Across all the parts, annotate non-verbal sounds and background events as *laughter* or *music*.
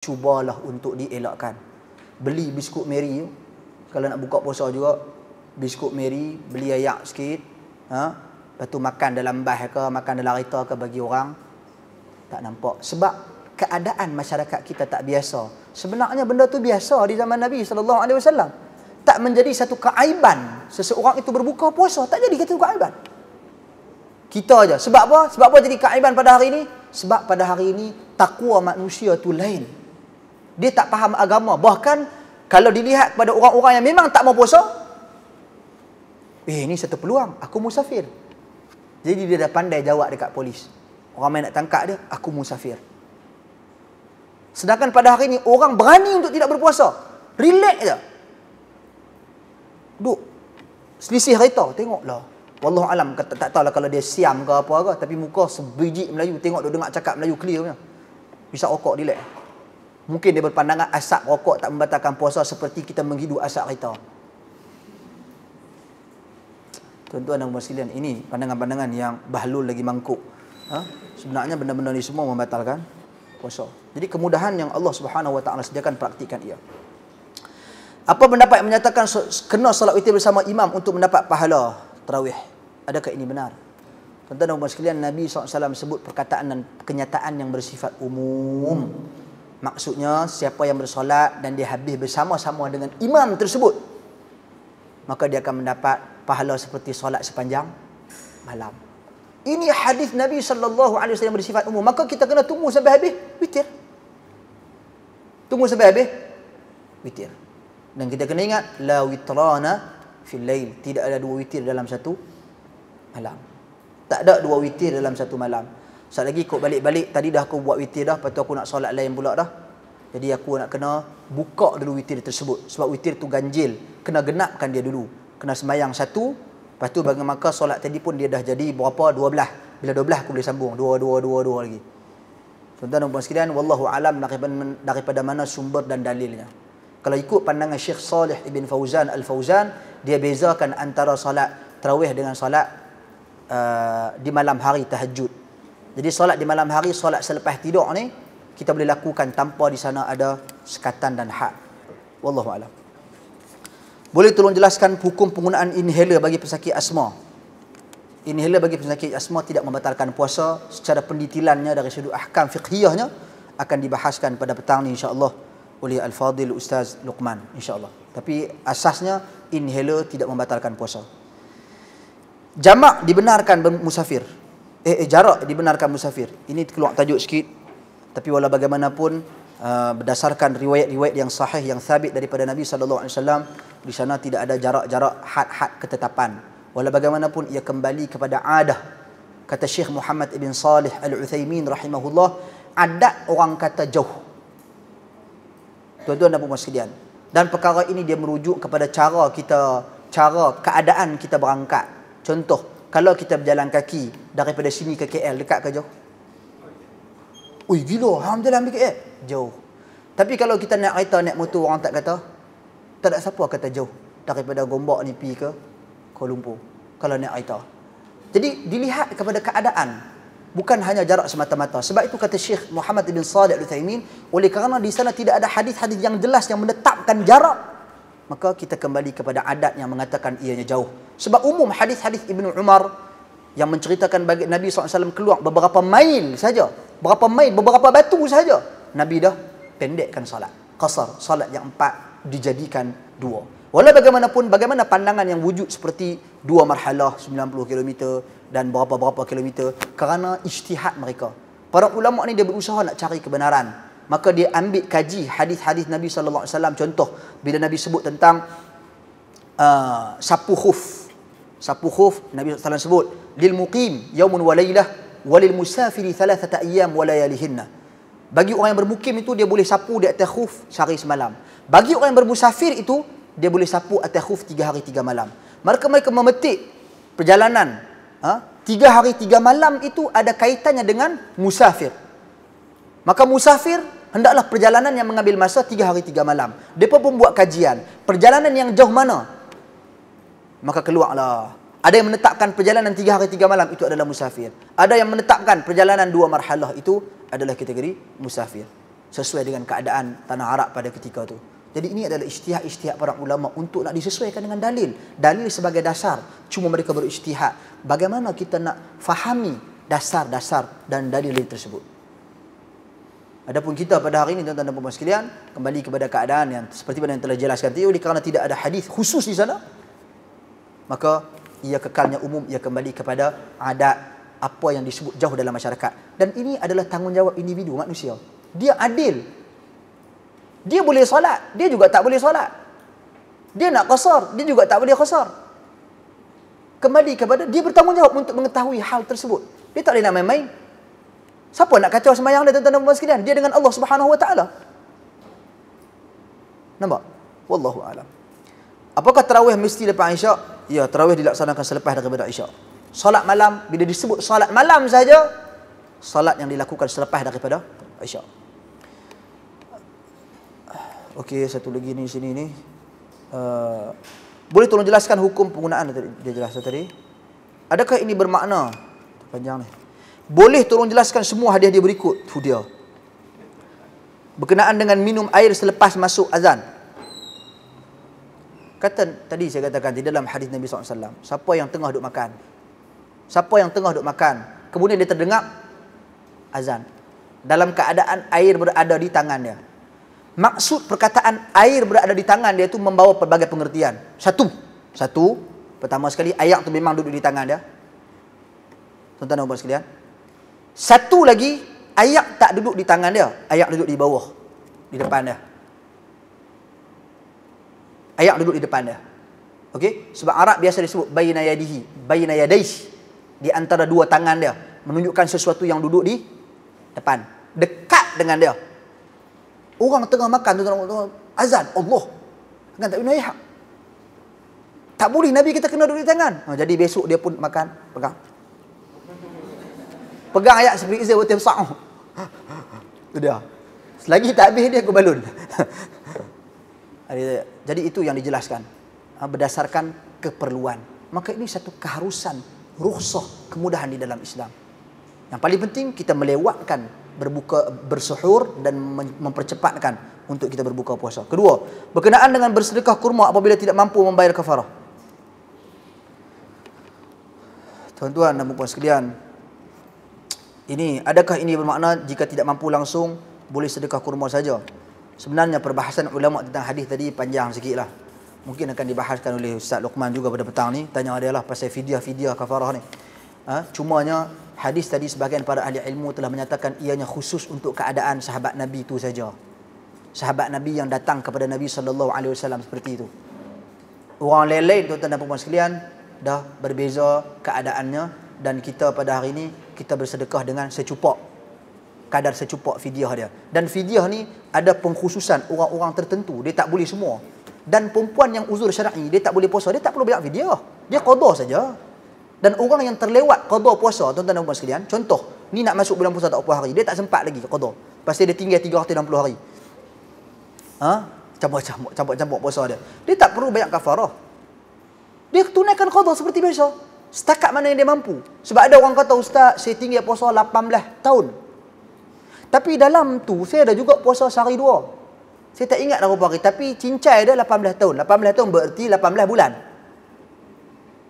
cubalah untuk dielakkan. Beli biskut Mary ya. Kalau nak buka puasa juga, biskut Mary, beli ayak sikit. Ha? Lepas tu makan dalam bah ke, makan dalam rita ke bagi orang. Tak nampak. Sebab keadaan masyarakat kita tak biasa. Sebenarnya benda tu biasa di zaman Nabi SAW. Tak menjadi satu keaiban seseorang itu berbuka puasa. Tak jadi kata keaiban. Kita aja. Sebab apa? Sebab apa jadi keaiban pada hari ini? Sebab pada hari ini takwa manusia tu lain dia tak faham agama. Bahkan kalau dilihat pada orang-orang yang memang tak mau puasa, eh ini satu peluang, aku musafir. Jadi dia dah pandai jawab dekat polis. Orang main nak tangkap dia, aku musafir. Sedangkan pada hari ini orang berani untuk tidak berpuasa. Relax je. Duk. Selisih kereta, tengoklah. Wallahu alam kata tak lah kalau dia siam ke apa ke tapi muka sebiji Melayu tengok duk dengar cakap Melayu clear punya. Bisa okok relax. Mungkin dia berpandangan asap rokok tak membatalkan puasa seperti kita menghidu asap kita. Tuan-tuan dan puan ini pandangan-pandangan yang bahlul lagi mangkuk. Ha? Sebenarnya benda-benda ini semua membatalkan puasa. Jadi kemudahan yang Allah Subhanahu Wa sediakan praktikan ia. Apa pendapat yang menyatakan kena salat witir bersama imam untuk mendapat pahala tarawih? Adakah ini benar? Tuan-tuan dan puan Nabi SAW sebut perkataan dan kenyataan yang bersifat umum. Maksudnya siapa yang bersolat dan dia habis bersama-sama dengan imam tersebut maka dia akan mendapat pahala seperti solat sepanjang malam. Ini hadis Nabi sallallahu alaihi wasallam bersifat umum. Maka kita kena tunggu sampai habis witir. Tunggu sampai habis witir. Dan kita kena ingat la witrana fil lail. Tidak ada dua witir dalam satu malam. Tak ada dua witir dalam satu malam. Sat lagi kau balik-balik tadi dah aku buat witir dah, lepas aku nak solat lain pula dah. Jadi aku nak kena buka dulu witir tersebut sebab witir tu ganjil, kena genapkan dia dulu. Kena sembahyang satu, lepas tu bagaimana maka solat tadi pun dia dah jadi berapa? belah. Bila dua belah aku boleh sambung. dua, dua, dua 2 lagi. Tuan-tuan dan puan wallahu alam daripada mana sumber dan dalilnya. Kalau ikut pandangan Syekh Salih Ibn Fauzan Al-Fauzan, dia bezakan antara solat tarawih dengan solat uh, di malam hari tahajud. Jadi solat di malam hari, solat selepas tidur ni kita boleh lakukan tanpa di sana ada sekatan dan hak. Wallahu a'lam. Boleh tolong jelaskan hukum penggunaan inhaler bagi pesakit asma? Inhaler bagi pesakit asma tidak membatalkan puasa secara pendetilannya dari sudut ahkam fiqhiyahnya akan dibahaskan pada petang ni insya-Allah oleh Al-Fadil Ustaz Luqman insya-Allah. Tapi asasnya inhaler tidak membatalkan puasa. Jamak dibenarkan bermusafir eh, eh jarak dibenarkan musafir. Ini keluar tajuk sikit. Tapi wala bagaimanapun uh, berdasarkan riwayat-riwayat yang sahih yang sabit daripada Nabi sallallahu alaihi wasallam di sana tidak ada jarak-jarak had-had ketetapan. Wala bagaimanapun ia kembali kepada adah. Kata Syekh Muhammad Ibn Salih Al-Uthaymin rahimahullah, adat orang kata jauh. Tuan-tuan dan puan-puan sekalian, dan perkara ini dia merujuk kepada cara kita, cara keadaan kita berangkat. Contoh, kalau kita berjalan kaki daripada sini ke KL dekat ke jauh? Ui gila, hang jalan ke KL? Jauh. Tapi kalau kita naik kereta, naik motor orang tak kata tak ada siapa kata jauh daripada Gombak ni pi ke Kuala Lumpur kalau naik kereta. Jadi dilihat kepada keadaan bukan hanya jarak semata-mata. Sebab itu kata Syekh Muhammad bin Saleh Al-Utsaimin, oleh kerana di sana tidak ada hadis-hadis yang jelas yang menetapkan jarak, maka kita kembali kepada adat yang mengatakan ianya jauh. Sebab umum hadis-hadis Ibnu Umar yang menceritakan bagi Nabi SAW keluar beberapa mail saja. beberapa mail, beberapa batu saja. Nabi dah pendekkan salat. kasar salat yang empat dijadikan dua. Walau bagaimanapun, bagaimana pandangan yang wujud seperti dua marhalah 90 km dan berapa-berapa kilometer kerana ijtihad mereka. Para ulama ni dia berusaha nak cari kebenaran. Maka dia ambil kaji hadis-hadis Nabi SAW. Contoh, bila Nabi sebut tentang uh, sapu khuf sapu khuf Nabi SAW sebut lil muqim yaumun walailah, walil wa lil musafiri thalathata ayyam wa bagi orang yang bermukim itu dia boleh sapu di atas khuf sehari semalam bagi orang yang bermusafir itu dia boleh sapu atas khuf tiga hari tiga malam mereka mereka memetik perjalanan ha? tiga hari tiga malam itu ada kaitannya dengan musafir maka musafir hendaklah perjalanan yang mengambil masa tiga hari tiga malam mereka pun buat kajian perjalanan yang jauh mana maka keluarlah. Ada yang menetapkan perjalanan tiga hari tiga malam, itu adalah musafir. Ada yang menetapkan perjalanan dua marhalah, itu adalah kategori musafir. Sesuai dengan keadaan tanah Arab pada ketika itu. Jadi ini adalah istihak-istihak para ulama untuk nak disesuaikan dengan dalil. Dalil sebagai dasar. Cuma mereka berisytihak. Bagaimana kita nak fahami dasar-dasar dan dalil tersebut. Adapun kita pada hari ini tuan-tuan dan puan-puan sekalian kembali kepada keadaan yang seperti mana yang telah jelaskan tadi oleh kerana tidak ada hadis khusus di sana maka ia kekalnya umum ia kembali kepada adat apa yang disebut jauh dalam masyarakat dan ini adalah tanggungjawab individu manusia dia adil dia boleh solat dia juga tak boleh solat dia nak kasar dia juga tak boleh kasar kembali kepada dia bertanggungjawab untuk mengetahui hal tersebut dia tak boleh nak main-main siapa nak kacau semayang dia tuan-tuan dan sekalian dia dengan Allah Subhanahu wa taala nampak wallahu alam apakah terawih mesti lepas isyak Ya, terawih dilaksanakan selepas daripada Isyak. Salat malam, bila disebut salat malam saja, Salat yang dilakukan selepas daripada Isyak. Okey, satu lagi ni sini ni. Uh, boleh tolong jelaskan hukum penggunaan tadi? Dia jelas tadi. Adakah ini bermakna? Panjang ni. Boleh tolong jelaskan semua hadiah dia berikut? Fudia. Berkenaan dengan minum air selepas masuk azan. Kata tadi saya katakan di dalam hadis Nabi SAW. Siapa yang tengah duduk makan? Siapa yang tengah duduk makan? Kemudian dia terdengar azan. Dalam keadaan air berada di tangannya. Maksud perkataan air berada di tangan dia itu membawa pelbagai pengertian. Satu. Satu. Pertama sekali, ayak tu memang duduk di tangan dia. Tuan-tuan dan sekalian. Satu lagi, ayak tak duduk di tangan dia. Ayak duduk di bawah. Di depan dia. Ayak duduk di depan dia. Okey, sebab Arab biasa disebut bayna yadihi, bayna yadaih di antara dua tangan dia, menunjukkan sesuatu yang duduk di depan, dekat dengan dia. Orang tengah makan tu tengah azan Allah. Kan tak bina ayak. Tak boleh Nabi kita kena duduk di tangan. Ha, jadi besok dia pun makan pegang. Pegang ayak sebab izin buat Itu dia. Selagi tak habis dia aku balun. *laughs* Jadi itu yang dijelaskan ah, berdasarkan keperluan. Maka ini satu keharusan, rukhsah, kemudahan di dalam Islam. Yang paling penting kita melewatkan berbuka bersuhur dan mempercepatkan untuk kita berbuka puasa. Kedua, berkenaan dengan bersedekah kurma apabila tidak mampu membayar kafarah. Tuan-tuan dan puan sekalian, ini adakah ini bermakna jika tidak mampu langsung boleh sedekah kurma saja? sebenarnya perbahasan ulama tentang hadis tadi panjang sikitlah. Mungkin akan dibahaskan oleh Ustaz Luqman juga pada petang ni. Tanya dia lah pasal fidyah-fidyah kafarah ni. Ha? Cumanya hadis tadi sebagian para ahli ilmu telah menyatakan ianya khusus untuk keadaan sahabat Nabi tu saja. Sahabat Nabi yang datang kepada Nabi saw. alaihi seperti itu. Orang lain-lain tuan-tuan dan sekalian dah berbeza keadaannya dan kita pada hari ini kita bersedekah dengan secupak kadar secupak fidyah dia. Dan fidyah ni ada pengkhususan orang-orang tertentu. Dia tak boleh semua. Dan perempuan yang uzur syar'i, dia tak boleh puasa. Dia tak perlu banyak fidyah. Dia kodoh saja. Dan orang yang terlewat kodoh puasa, tuan-tuan dan puan sekalian. Contoh, ni nak masuk bulan puasa tak puas hari. Dia tak sempat lagi kodoh, Pasti dia tinggal 360 hari. Ha? Cabut-cabut, cabut-cabut puasa dia. Dia tak perlu banyak kafarah. Dia tunaikan kodoh seperti biasa. Setakat mana yang dia mampu. Sebab ada orang kata, Ustaz, saya tinggal puasa 18 tahun. Tapi dalam tu saya ada juga puasa sehari dua. Saya tak ingat lah berapa hari tapi cincai dia 18 tahun. 18 tahun bererti 18 bulan.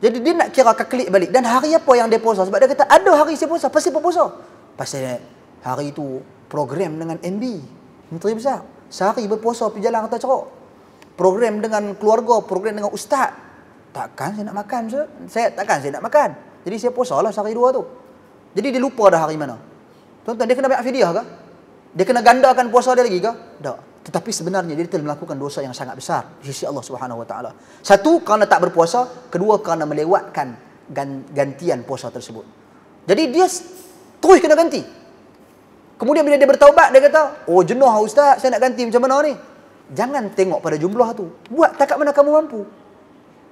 Jadi dia nak kira kaklik balik dan hari apa yang dia puasa sebab dia kata ada hari saya puasa, pasti apa puasa? Pasal hari itu program dengan MB. Menteri Besar. Sehari berpuasa pergi jalan kata cerok. Program dengan keluarga, program dengan ustaz. Takkan saya nak makan, sir? saya takkan saya nak makan. Jadi saya puasa lah sehari dua tu. Jadi dia lupa dah hari mana. Tuan-tuan, dia kena bayar fidyah ke? Dia kena gandakan puasa dia lagi ke? Tak. Tetapi sebenarnya dia telah melakukan dosa yang sangat besar di sisi Allah Subhanahu Wa Taala. Satu, kerana tak berpuasa. Kedua, kerana melewatkan gantian puasa tersebut. Jadi dia terus kena ganti. Kemudian bila dia bertaubat, dia kata, Oh jenuh lah, ustaz, saya nak ganti macam mana ni? Jangan tengok pada jumlah tu. Buat tak kat mana kamu mampu.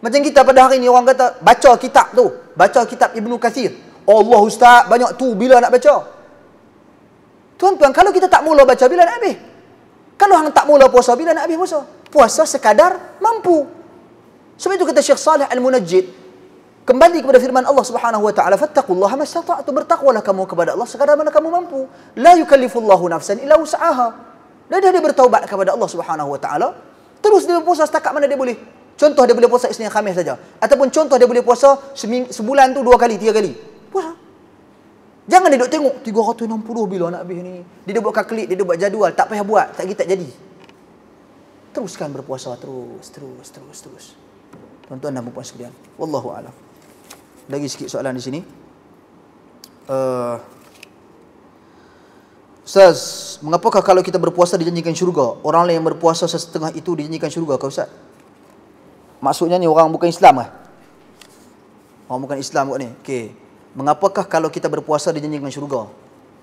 Macam kita pada hari ni orang kata, baca kitab tu. Baca kitab Ibnu Kathir. Oh, Allah ustaz, banyak tu bila nak baca? Tuan-tuan, kalau kita tak mula baca, bila nak habis? Kalau hang tak mula puasa, bila nak habis puasa? Puasa sekadar mampu. Sebab itu kata Syekh Salih Al-Munajjid, kembali kepada firman Allah Subhanahu wa taala fattaqullaha mastata'tu bertakwalah kamu kepada Allah sekadar mana kamu mampu la yukallifullahu nafsan illa wus'aha dan dia, dia bertaubat kepada Allah Subhanahu wa taala terus dia puasa setakat mana dia boleh contoh dia boleh puasa Isnin Khamis saja ataupun contoh dia boleh puasa sebulan tu dua kali tiga kali Jangan dia duduk tengok 360 bila nak habis ni. Dia, dia buat kalkulat, dia, dia buat jadual, tak payah buat, tak kita tak jadi. Teruskan berpuasa terus, terus, terus, terus. Tuan-tuan dan puan sekalian, wallahu a'lam. Lagi sikit soalan di sini. Uh, Ustaz, mengapakah kalau kita berpuasa dijanjikan syurga? Orang lain yang berpuasa setengah itu dijanjikan syurga ke Ustaz? Maksudnya ni orang bukan Islam ke? Eh? Orang bukan Islam buat ni. Okey. Mengapakah kalau kita berpuasa dijanjikan syurga?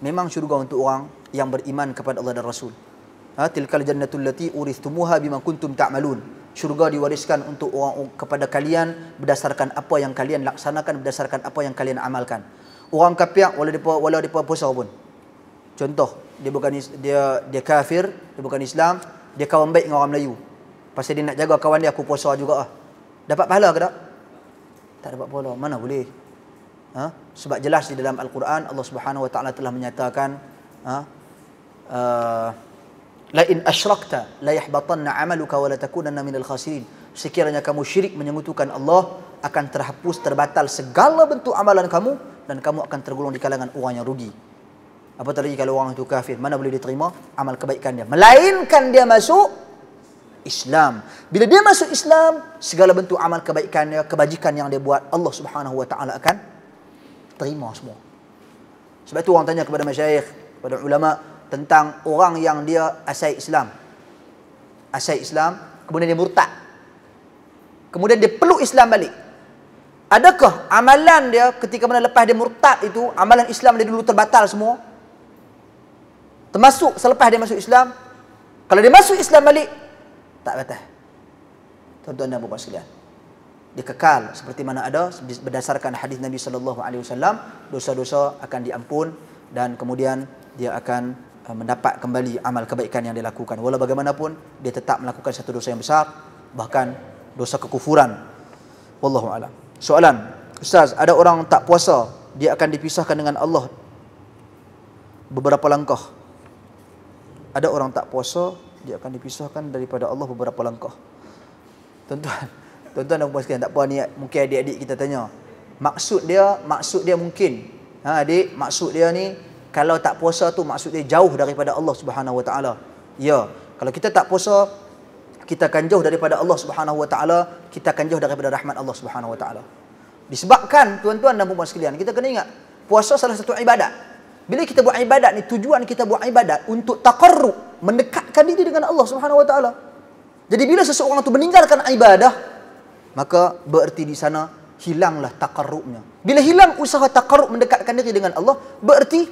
Memang syurga untuk orang yang beriman kepada Allah dan Rasul. Ha, tilkal jannatul lati urithtumuha bima kuntum ta'malun. Syurga diwariskan untuk orang kepada kalian berdasarkan apa yang kalian laksanakan, berdasarkan apa yang kalian amalkan. Orang kafir walau dia walau dia puasa pun. Contoh, dia bukan dia dia kafir, dia bukan Islam, dia kawan baik dengan orang Melayu. Pasal dia nak jaga kawan dia aku puasa juga ah. Dapat pahala ke tak? Tak dapat pahala. Mana boleh? Ha? Sebab jelas di dalam Al-Quran Allah Subhanahu Wa Taala telah menyatakan ha? Uh, la in asyrakta la yahbatanna amaluka wa la takunanna minal khasirin. Sekiranya kamu syirik menyekutukan Allah akan terhapus terbatal segala bentuk amalan kamu dan kamu akan tergolong di kalangan orang yang rugi. Apa lagi kalau orang itu kafir, mana boleh diterima amal kebaikan dia? Melainkan dia masuk Islam. Bila dia masuk Islam, segala bentuk amal kebaikan dia, kebajikan yang dia buat, Allah Subhanahu wa taala akan terima semua. Sebab tu orang tanya kepada masyayikh, kepada ulama tentang orang yang dia asal Islam. Asal Islam, kemudian dia murtad. Kemudian dia peluk Islam balik. Adakah amalan dia ketika mana lepas dia murtad itu, amalan Islam dia dulu terbatal semua? Termasuk selepas dia masuk Islam, kalau dia masuk Islam balik, tak batal. Tuan-tuan dan puan-puan sekalian dikekal seperti mana ada berdasarkan hadis Nabi sallallahu alaihi wasallam dosa-dosa akan diampun dan kemudian dia akan eh, mendapat kembali amal kebaikan yang dia lakukan walau bagaimanapun dia tetap melakukan satu dosa yang besar bahkan dosa kekufuran wallahu alam soalan ustaz ada orang tak puasa dia akan dipisahkan dengan Allah beberapa langkah ada orang tak puasa dia akan dipisahkan daripada Allah beberapa langkah tuan-tuan Tuan-tuan dan puan sekalian, tak apa ni mungkin adik-adik kita tanya. Maksud dia, maksud dia mungkin. Ha adik, maksud dia ni kalau tak puasa tu maksud dia jauh daripada Allah Subhanahu Wa Taala. Ya, kalau kita tak puasa kita akan jauh daripada Allah Subhanahu Wa Taala, kita akan jauh daripada rahmat Allah Subhanahu Wa Taala. Disebabkan tuan-tuan dan puan sekalian, kita kena ingat puasa salah satu ibadat. Bila kita buat ibadat ni tujuan kita buat ibadat untuk taqarrub, mendekatkan diri dengan Allah Subhanahu Wa Taala. Jadi bila seseorang tu meninggalkan ibadah, maka bererti di sana hilanglah takarrubnya bila hilang usaha takarrub mendekatkan diri dengan Allah bererti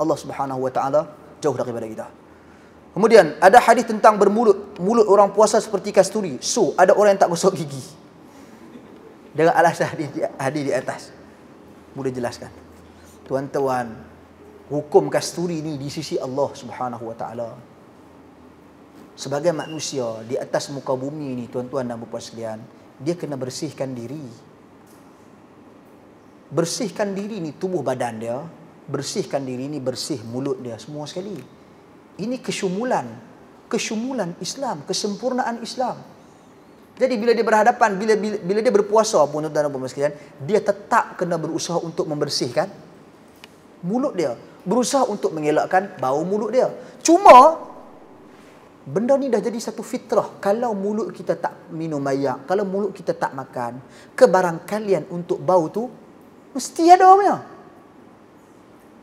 Allah Subhanahu wa taala jauh daripada kita kemudian ada hadis tentang bermulut mulut orang puasa seperti kasturi so ada orang yang tak gosok gigi dengan alasan hadis hadis di atas boleh jelaskan tuan-tuan hukum kasturi ni di sisi Allah Subhanahu wa taala sebagai manusia di atas muka bumi ini tuan-tuan dan puan sekalian dia kena bersihkan diri. Bersihkan diri ni tubuh badan dia, bersihkan diri ni bersih mulut dia semua sekali. Ini kesyumulan, kesyumulan Islam, kesempurnaan Islam. Jadi bila dia berhadapan, bila bila, bila dia berpuasa pun tuan-tuan dan puan-puan dia tetap kena berusaha untuk membersihkan mulut dia, berusaha untuk mengelakkan bau mulut dia. Cuma benda ni dah jadi satu fitrah kalau mulut kita tak minum air kalau mulut kita tak makan kebarangkalian untuk bau tu mesti ada punya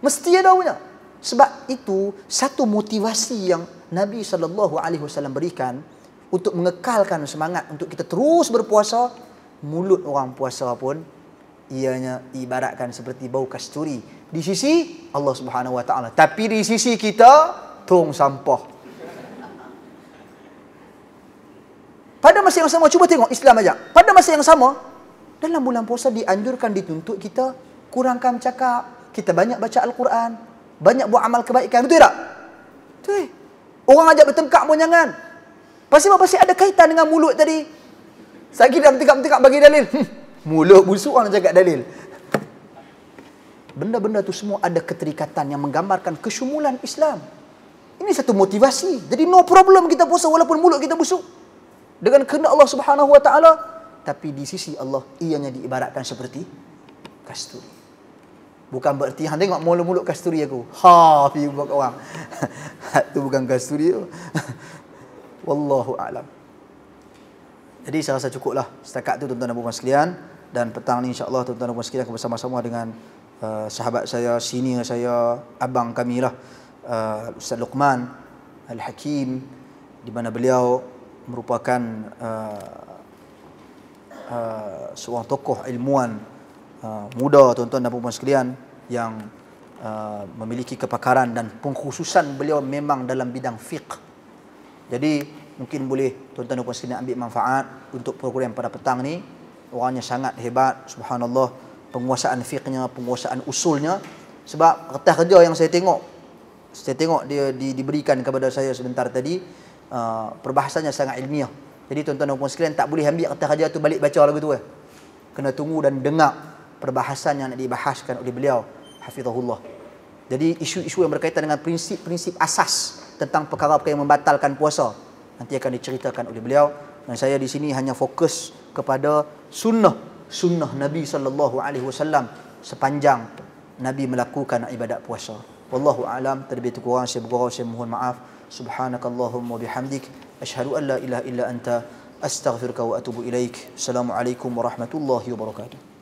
mesti ada punya sebab itu satu motivasi yang Nabi sallallahu alaihi wasallam berikan untuk mengekalkan semangat untuk kita terus berpuasa mulut orang puasa pun ianya ibaratkan seperti bau kasturi di sisi Allah Subhanahu wa taala tapi di sisi kita tong sampah Pada masa yang sama, cuba tengok Islam aja. Pada masa yang sama, dalam bulan puasa dianjurkan dituntut kita kurangkan cakap, kita banyak baca Al-Quran, banyak buat amal kebaikan. Betul tak? Betul. Orang ajak bertengkak pun jangan. Pasti apa pasti ada kaitan dengan mulut tadi. Saya kira bertengkak-bertengkak bagi dalil. *laughs* mulut busuk orang cakap dalil. Benda-benda tu semua ada keterikatan yang menggambarkan kesyumulan Islam. Ini satu motivasi. Jadi no problem kita puasa walaupun mulut kita busuk dengan kena Allah Subhanahu Wa Taala tapi di sisi Allah ianya diibaratkan seperti kasturi bukan berarti hang tengok mulut-mulut kasturi aku ha fi *laughs* buat orang itu *laughs* bukan kasturi tu *laughs* wallahu alam jadi saya rasa cukuplah setakat tu tuan-tuan dan puan sekalian dan petang ni insya-Allah tuan-tuan dan puan sekalian bersama-sama dengan uh, sahabat saya senior saya abang kami lah uh, Ustaz Luqman Al-Hakim di mana beliau merupakan uh, uh, seorang tokoh ilmuan uh, eh, muda tuan-tuan dan puan-puan sekalian yang uh, memiliki kepakaran dan pengkhususan beliau memang dalam bidang fiqh. Jadi mungkin boleh tuan-tuan dan puan sekalian ambil manfaat untuk program pada petang ni. Orangnya sangat hebat, subhanallah penguasaan fiqhnya, penguasaan usulnya sebab kertas kerja yang saya tengok saya tengok dia di, diberikan kepada saya sebentar tadi Ah, perbahasannya sangat ilmiah. Jadi tuan-tuan dan puan sekalian tak boleh ambil kertas kerja tu balik baca lagu tu eh. Kena tunggu dan dengar perbahasan yang nak dibahaskan oleh beliau hafizahullah. Jadi isu-isu yang berkaitan dengan prinsip-prinsip asas tentang perkara-perkara yang membatalkan puasa nanti akan diceritakan oleh beliau dan saya di sini hanya fokus kepada sunnah sunnah Nabi sallallahu alaihi wasallam sepanjang Nabi melakukan ibadat puasa. Wallahu alam terlebih kurang saya bergurau saya mohon maaf subhanakallahumma bihamdik ashhadu an la ilaha illa anta astaghfiruka wa atubu ilaik assalamu alaikum warahmatullahi wabarakatuh